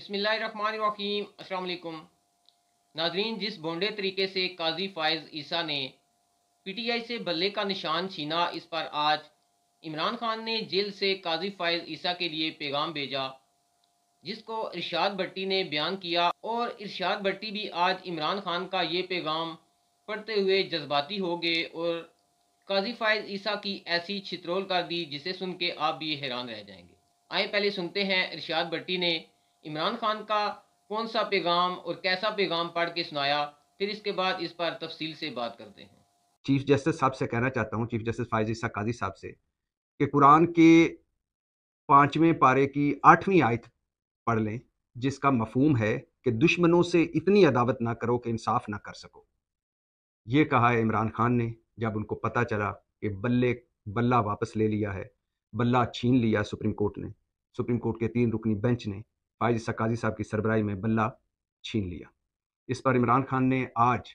बसमीम नाजरीन जिस बोंडे तरीके से काजी फायज़ ईसा ने पीटीआई से बल्ले का निशान छीना इस पर आज इमरान खान ने जेल से काजी फायज़ ईसा के लिए पैगाम भेजा जिसको इरशाद भट्टी ने बयान किया और इरशाद भट्टी भी आज इमरान खान का ये पैगाम पढ़ते हुए जज्बाती हो गए और काजी फायज़ ईसा की ऐसी छित्रोल कर दी जिसे सुन के आप भी हैरान रह जाएंगे आए पहले सुनते हैं इरशाद भट्टी ने इमरान खान का कौन सा पैगाम और कैसा पैगाम पढ़ के सुनाया फिर इसके बाद इस पर तफसील से बात करते हैं चीफ जस्टिस साहब से कहना चाहता हूँ चीफ जस्टिस फायज काजी साहब से कि कुरान के पाँचवें पारे की आठवीं आयत पढ़ लें जिसका मफहम है कि दुश्मनों से इतनी अदावत ना करो कि इंसाफ ना कर सको ये कहा है इमरान खान ने जब उनको पता चला कि बल्ले बल्ला वापस ले लिया है बल्ला छीन लिया सुप्रीम कोर्ट ने सुप्रीम कोर्ट के तीन रुकनी बेंच ने फायज सकाजी साहब की सरबराई में बल्ला छीन लिया इस पर इमरान खान ने आज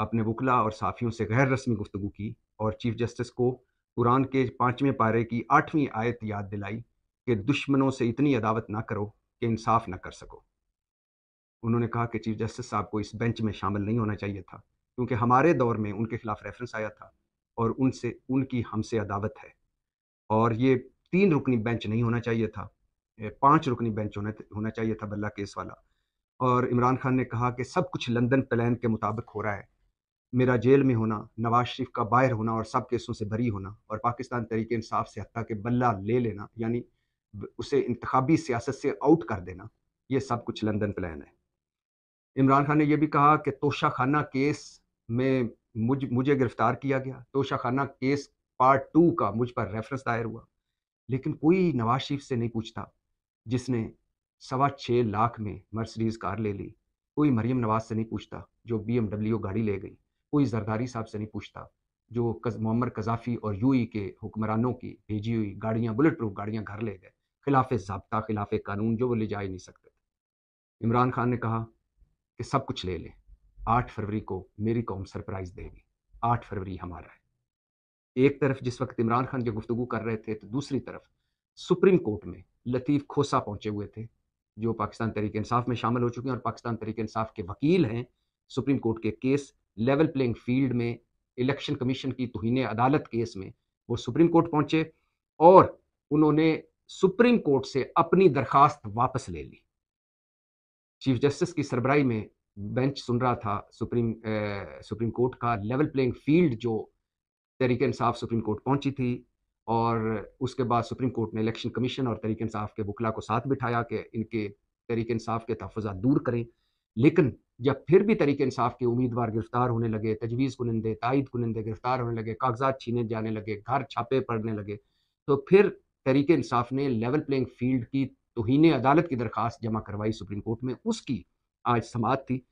अपने वकला और साफियों से गैर रस्मी गुफ्तु की और चीफ जस्टिस को कुरान के पाँचवें पारे की आठवीं आयत याद दिलाई कि दुश्मनों से इतनी अदावत ना करो कि इंसाफ ना कर सको उन्होंने कहा कि चीफ जस्टिस साहब को इस बेंच में शामिल नहीं होना चाहिए था क्योंकि हमारे दौर में उनके खिलाफ रेफरेंस आया था और उनसे उनकी हमसे अदावत है और ये तीन रुकनी बेंच नहीं होना चाहिए था पाँच रुकनी बेंच होने होना चाहिए था बल्ला केस वाला और इमरान खान ने कहा कि सब कुछ लंदन प्लान के मुताबिक हो रहा है मेरा जेल में होना नवाज शरीफ का बाहर होना और सब केसों से भरी होना और पाकिस्तान तरीके इंसाफ से हत्या के बल्ला ले लेना यानी उसे इंतबी सियासत से आउट कर देना ये सब कुछ लंदन प्लान है इमरान खान ने यह भी कहा कि तोशा खाना केस में मुझ मुझे गिरफ्तार किया गया तोशा खाना केस पार्ट टू का मुझ पर रेफरेंस दायर हुआ लेकिन कोई नवाज शरीफ से नहीं पूछता जिसने सवा छः लाख में मर्सडीज कार ले ली कोई मरियम नवाज से नहीं पूछता जो बी गाड़ी ले गई कोई जरदारी साहब से नहीं पूछता जो कज, मोहम्मद कजाफी और यूई के हुक्मरानों की भेजी हुई गाड़ियाँ बुलेट प्रूफ गाड़ियाँ घर ले गए खिलाफ जबता खिलाफ कानून जो वो ले जा ही नहीं सकते थे इमरान खान ने कहा कि सब कुछ ले लें आठ फरवरी को मेरी कौम सरप्राइज़ देगी आठ फरवरी हमारा है एक तरफ जिस वक्त इमरान खान की गुफ्तु कर रहे थे तो दूसरी तरफ सुप्रीम कोर्ट में लतीफ़ खोसा पहुंचे हुए थे जो पाकिस्तान तरीक इंसाफ में शामिल हो चुके हैं और पाकिस्तान तरीक इंसाफ के वकील हैं सुप्रीम कोर्ट के केस लेवल प्लेइंग फील्ड में इलेक्शन कमीशन की तोहन अदालत केस में वो सुप्रीम कोर्ट पहुंचे और उन्होंने सुप्रीम कोर्ट से अपनी दरखास्त वापस ले ली चीफ जस्टिस की सरबराही में बेंच सुन रहा था सुप्रीम ए, सुप्रीम कोर्ट का लेवल प्लेइंग फील्ड जो तरीके इंसाफ सुप्रीम कोर्ट पहुंची थी और उसके बाद सुप्रीम कोर्ट ने इलेक्शन कमीशन और तरीक इंसाफ के वकला को साथ बिठाया कि इनके तरीक इंसाफ के तहफात दूर करें लेकिन जब फिर भी तरीक इंसाफ के उम्मीदवार गिरफ्तार होने लगे तजवीज़ कुनंदे तायद कुनंदे गिरफ्तार होने लगे कागजात छीने जाने लगे घर छापे पड़ने लगे तो फिर तरीक इंसाफ ने लेवल प्लेइंग फील्ड की तोहन अदालत की दरख्वास्त जमा करवाई सुप्रीम कोर्ट में उसकी आज समात थी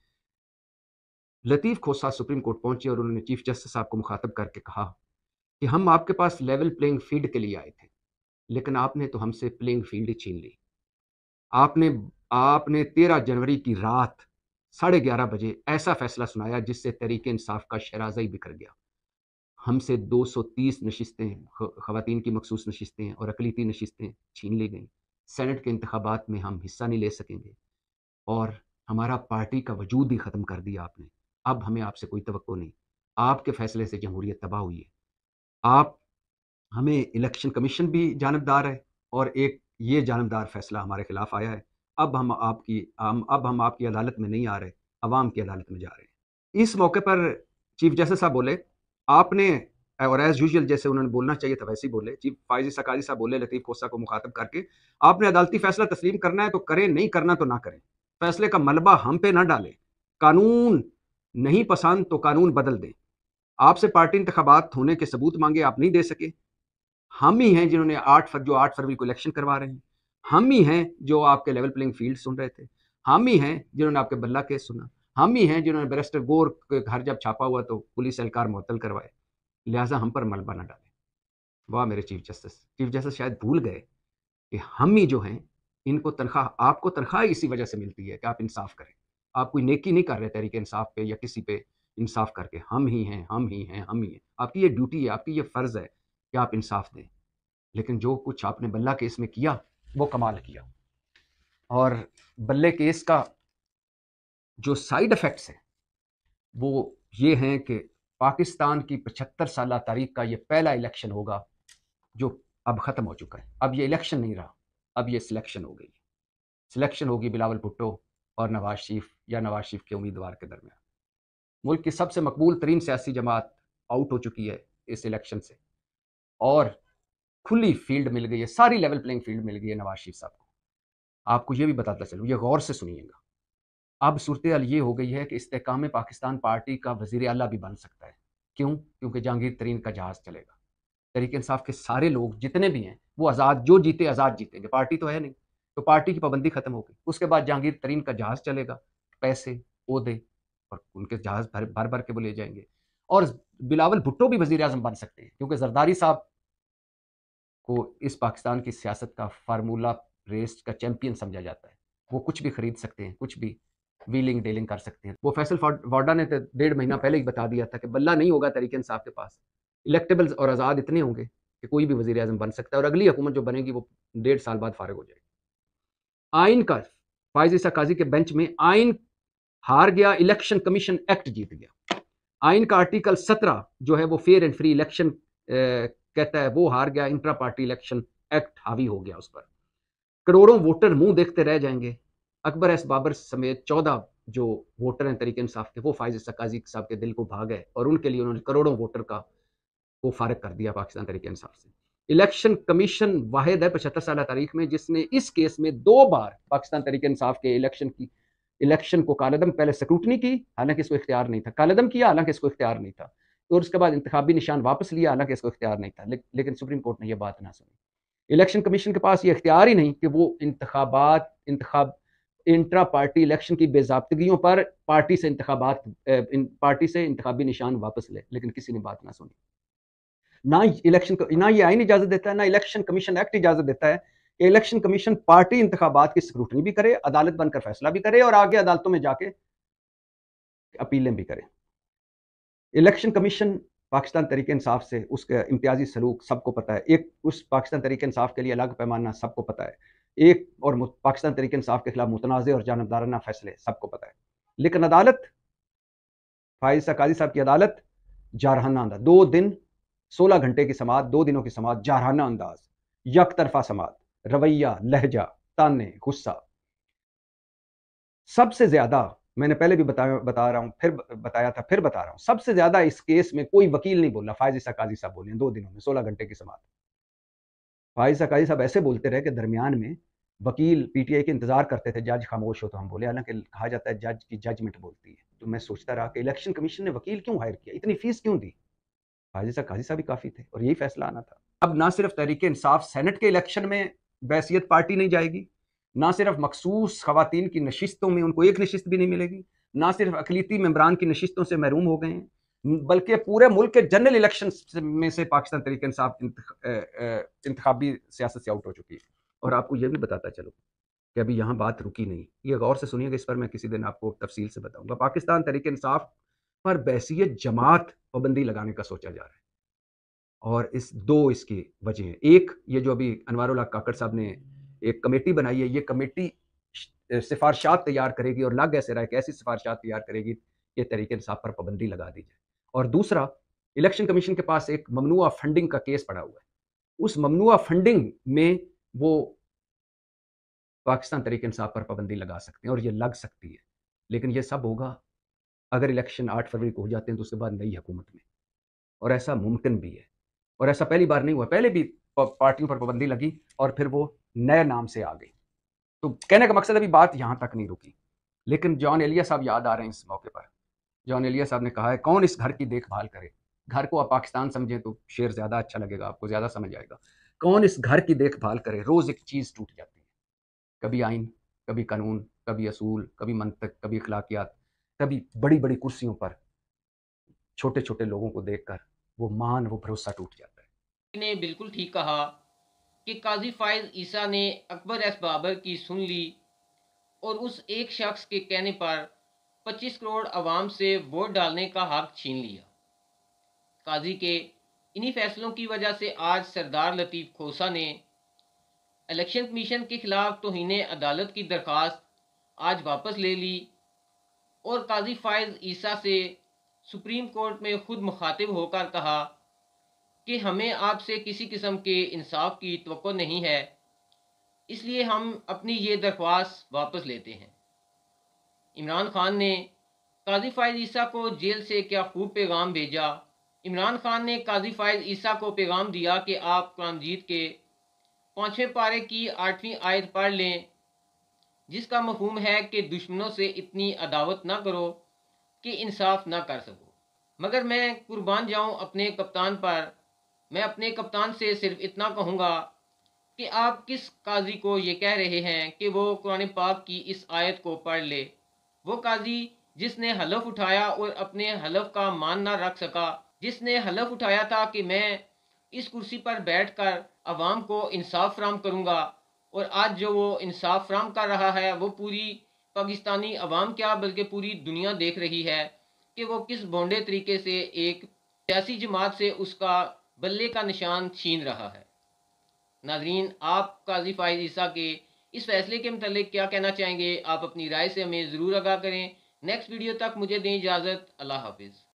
लतीफ़ खोसा सुप्रीम कोर्ट पहुंचे और उन्होंने चीफ जस्टिस साहब को मुखातब करके कहा कि हम आपके पास लेवल प्लेइंग फील्ड के लिए आए थे लेकिन आपने तो हमसे प्लेइंग फील्ड छीन ली आपने आपने तेरह जनवरी की रात साढ़े ग्यारह बजे ऐसा फैसला सुनाया जिससे तरीके इंसाफ का शराजा ही बिखर गया हमसे 230 नशस्तें खातन की मखसूस नशस्तें और अकलीती नशस्तें छीन ली गई सेनेट के इंतबात में हम हिस्सा नहीं ले सकेंगे और हमारा पार्टी का वजूद ही ख़त्म कर दिया आपने अब हमें आपसे कोई तो नहीं आपके फैसले से जमहूरियत तबाह हुई है आप हमें इलेक्शन कमीशन भी जानबदार है और एक ये जानबदार फैसला हमारे खिलाफ आया है अब हम आपकी हम अब हम आपकी अदालत में नहीं आ रहे आवाम की अदालत में जा रहे हैं इस मौके पर चीफ जस्टिस साहब बोले आपने और एज़ यूजल जैसे उन्होंने बोलना चाहिए था वैसे ही बोले चीफ फायजी सकाजी साहब बोले लतीफ़ खोसा को मुखातब करके आपने अदालती फैसला तस्लीम करना है तो करें नहीं करना तो ना करें फैसले का मलबा हम पे ना डालें कानून नहीं पसंद तो कानून बदल दें आपसे पार्टी इंतबात होने के सबूत मांगे आप नहीं दे सके हम ही हैं जिन्होंने आठ फर, जो आठ फरवरी को इलेक्शन करवा रहे हैं हम ही हैं जो आपके लेवल प्लेइंग फील्ड सुन रहे थे हम ही हैं जिन्होंने आपके बल्ला केस सुना हम ही हैं जिन्होंने बैरिस्टर गोर के घर जब छापा हुआ तो पुलिस एहलकार मुअतल करवाए लिहाजा हम पर मलबा ना डाले वाह मेरे चीफ जस्टिस चीफ जस्टिस शायद भूल गए कि हम ही जो हैं इनको तनख्वाह आपको तनख्वाह इसी वजह से मिलती है कि आप इंसाफ करें आप कोई नेकी नहीं कर रहे तरीके इंसाफ पे या किसी पे इंसाफ करके हम ही हैं हम ही हैं हम ही हैं आपकी ये ड्यूटी है आपकी ये फ़र्ज़ है कि आप इंसाफ दें लेकिन जो कुछ आपने बल्ला केस में किया वो कमाल किया और बल्ले केस का जो साइड इफ़ेक्ट्स हैं वो ये हैं कि पाकिस्तान की पचहत्तर साल तारीख का ये पहला इलेक्शन होगा जो अब ख़त्म हो चुका है अब ये इलेक्शन नहीं रहा अब ये सिलेक्शन हो गई सिलेक्शन होगी बिलावल भुट्टो और नवाज शरीफ या नवाज शरीफ के उम्मीदवार के दरमियान मुल्क की सबसे मकबूल तरीन सियासी जमात आउट हो चुकी है इस इलेक्शन से और खुली फील्ड मिल गई है सारी लेवल प्लेइंग फील्ड मिल गई है नवाज शरीफ साहब को आपको ये भी बताता चलूँ ये गौर से सुनिएगा अब सूरत ये हो गई है कि इसकाम पाकिस्तान पार्टी का वजीर अला भी बन सकता है क्यों क्योंकि जहांगीर तरीन का जहाज चलेगा तरीके इंसाफ के सारे लोग जितने भी हैं वो आज़ाद जो जीते आज़ाद जीतेंगे पार्टी तो है नहीं तो पार्टी की पाबंदी खत्म हो गई उसके बाद जहांगीर तरीन का जहाज चलेगा पैसे उहदे और उनके जहाज भर भर भर के वो ले जाएंगे और बिलावल भुट्टो भी वजीर अजम बन सकते हैं क्योंकि जरदारी साहब को इस पाकिस्तान की सियासत का फार्मूला रेस का चैंपियन समझा जाता है वो कुछ भी खरीद सकते हैं कुछ भी व्हीलिंग डेलिंग कर सकते हैं वो फैसल वाडा ने तो डेढ़ महीना पहले ही बता दिया था कि बल्ला नहीं होगा तरीके साहब के पास इलेक्टेबल्स और आज़ाद इतने होंगे कि कोई भी वजी अजम बन सकता है और अगली हुकूमत जो बनेगी वो डेढ़ साल बाद फारग हो जाएगी आइन का फायज काजी के बेंच में आइन हार गया इलेक्शन कमीशन एक्ट जीत गया आइन का आर्टिकल सत्रह जो है वो फेयर एंड फ्री इलेक्शन कहता है वो हार गया इंट्रा पार्टी इलेक्शन एक्ट हावी हो गया उस पर करोड़ों वोटर मुंह देखते रह जाएंगे अकबर एस बाबर समेत चौदह जो वोटर हैं तरीके इंसाफ के वो फायज सकाजी साहब के दिल को भाग गए और उनके लिए उन्होंने करोड़ों वोटर का वो फारग कर दिया पाकिस्तान तरीके इंसाफ से इलेक्शन कमीशन वाहिद है पचहत्तर साल तारीख में जिसने इस केस में दो बार पाकिस्तान तरीके इंसाफ के इलेक्शन की इलेक्शन को कालदम पहले स्क्रूटनी की हालांकि इसको इख्तियार नहीं था कालदम किया हालांकि इसको इख्तियार नहीं था और उसके बाद इंतबी निशान वापस लिया हालांकि इसको इख्तियार नहीं था ले, लेकिन सुप्रीम कोर्ट ने यह बात ना सुनी इलेक्शन कमीशन के पास ये इख्तियार ही नहीं कि वो इंतबात इंतब इंट्रा पार्टी इलेक्शन की बेजाबतगियों पर पार्टी से इंतबात पार्टी से इंतबी निशान वापस ले लेकिन किसी ने बात ना सुनी ना इलेक्शन ना ये आईन इजाजत देता है ना इलेक्शन कमीशन एक्ट इजाजत देता है इलेक्शन कमीशन पार्टी इंतबात की स्क्रूटनी भी करे अदालत बनकर फैसला भी करे और आगे अदालतों में जाके अपीलें भी करे इलेक्शन कमीशन पाकिस्तान तरीके इंसाफ से उसके इम्तियाजी सलूक सबको पता है एक उस पाकिस्तान तरीके इंसाफ के लिए अलग पैमाना सबको पता है एक और पाकिस्तान तरीके इंसाफ के खिलाफ मुतनाज़ और जानबदाराना फैसले सबको पता है लेकिन अदालत फायज सकाजी साहब की अदालत जारहाना अंदाज दो दिन सोलह घंटे की समात दो दिनों की समात जारहाना अंदाज यक तरफा समात रवैया लहजा ताने गुस्सा सबसे ज्यादा मैंने पहले भी बताया बता रहा हूं फिर बताया था फिर बता रहा हूं सबसे ज्यादा इस केस में कोई वकील नहीं बोला फायजी सकाजी साहब बोले दो दिनों में सोलह घंटे की समाप्त फायजी सकाजी साहब ऐसे बोलते रहे कि दरमियान में वकील पीटीआई के इंतजार करते थे जज खामोश हो तो हम बोले हालांकि कहा जाता है जज की जजमेंट बोलती है तो मैं सोचता रहा कि इलेक्शन कमीशन ने वकील क्यों हायर किया इतनी फीस क्यों दी फायजी साहब काजी साहब भी काफी थे और यही फैसला आना था अब ना सिर्फ तहरीक इंसाफ सेनेट के इलेक्शन में बैसीत पार्टी नहीं जाएगी ना सिर्फ मखसूस खातन की नशस्तों में उनको एक नशस्त भी नहीं मिलेगी ना सिर्फ अकलीती मम्बरान की नशस्तों से महरूम हो गए हैं बल्कि पूरे मुल्क के जनरल इलेक्शन में से पाकिस्तान तरीके इंसाफ इंतबी सियासत से आउट हो चुकी है और आपको यह भी बताता चलो कि अभी यहाँ बात रुकी नहीं ये गौर से सुनिएगा इस पर मैं किसी दिन आपको तफसील से बताऊँगा पाकिस्तान तरीके इंसाफ पर बैसीत जमात पाबंदी लगाने का सोचा जा रहा है और इस दो इसकी वजह है एक ये जो अभी अनवारुल्ला काकड़ साहब ने एक कमेटी बनाई है ये कमेटी सिफारशात तैयार करेगी और लाग ऐसे रहा कि ऐसी सिफारशात तैयार करेगी कि तरीके इंसाफ पर पाबंदी लगा दी जाए और दूसरा इलेक्शन कमीशन के पास एक ममनुआ फंडिंग का केस पड़ा हुआ है उस ममनुआ फंडिंग में वो पाकिस्तान तरीके इंसाफ पर पाबंदी लगा सकते हैं और ये लग सकती है लेकिन ये सब होगा अगर इलेक्शन आठ फरवरी को हो जाते हैं तो उसके बाद नई हुकूमत में और ऐसा मुमकिन भी है और ऐसा पहली बार नहीं हुआ पहले भी पार्टियों पर पाबंदी लगी और फिर वो नए नाम से आ गई तो कहने का मकसद अभी बात यहाँ तक नहीं रुकी लेकिन जॉन एलिया साहब याद आ रहे हैं इस मौके पर जॉन एलिया साहब ने कहा है कौन इस घर की देखभाल करे घर को आप पाकिस्तान समझें तो शेर ज़्यादा अच्छा लगेगा आपको ज़्यादा समझ आएगा कौन इस घर की देखभाल करे रोज़ एक चीज़ टूट जाती है कभी आइन कभी कानून कभी असूल कभी मनतक कभी अखलाकियात कभी बड़ी बड़ी कुर्सियों पर छोटे छोटे लोगों को देख कर वो मान वो भरोसा टूट जाता है ने बिल्कुल ठीक कहा कि काजी फायज ईसा ने अकबर एस बाबर की सुन ली और उस एक शख्स के कहने पर 25 करोड़ आवाम से वोट डालने का हक छीन लिया काजी के इन्हीं फैसलों की वजह से आज सरदार लतीफ़ खोसा ने इलेक्शन कमीशन के खिलाफ तोहन अदालत की दरख्वास्त आज वापस ले ली और काजी फायज ईसा से सुप्रीम कोर्ट में खुद मुखातिब होकर कहा कि हमें आपसे किसी किस्म के इंसाफ की तो नहीं है इसलिए हम अपनी ये दरख्वास्त वापस लेते हैं इमरान खान ने काजी फ़ायद ईसा को जेल से क्या खूब पैगाम भेजा इमरान खान ने काजी फ़ायद ईसा को पैगाम दिया कि आप कुरानजीत के पाँचवें पारे की आठवीं आयत पढ़ लें जिसका मफहम है कि दुश्मनों से इतनी अदावत ना करो कि इंसाफ ना कर सकूँ मगर मैं कुर्बान जाऊँ अपने कप्तान पर मैं अपने कप्तान से सिर्फ इतना कहूँगा कि आप किस काजी को ये कह रहे हैं कि वो कुरान पाक की इस आयत को पढ़ ले वो काजी जिसने हलफ उठाया और अपने हलफ का मान ना रख सका जिसने हलफ उठाया था कि मैं इस कुर्सी पर बैठ कर आवाम को इंसाफ फ्राहम करूँगा और आज जो वो इंसाफ फ्राहम कर रहा है वो पूरी पाकिस्तानी अवाम क्या बल्कि पूरी दुनिया देख रही है कि वो किस भोंडे तरीके से एक सियासी जमात से उसका बल्ले का निशान छीन रहा है नाजरीन आप काजी फायद ईसा के इस फैसले के मतलब क्या कहना चाहेंगे आप अपनी राय से हमें ज़रूर आगाह करें नेक्स्ट वीडियो तक मुझे दें इजाज़त अल्लाह हाफिज़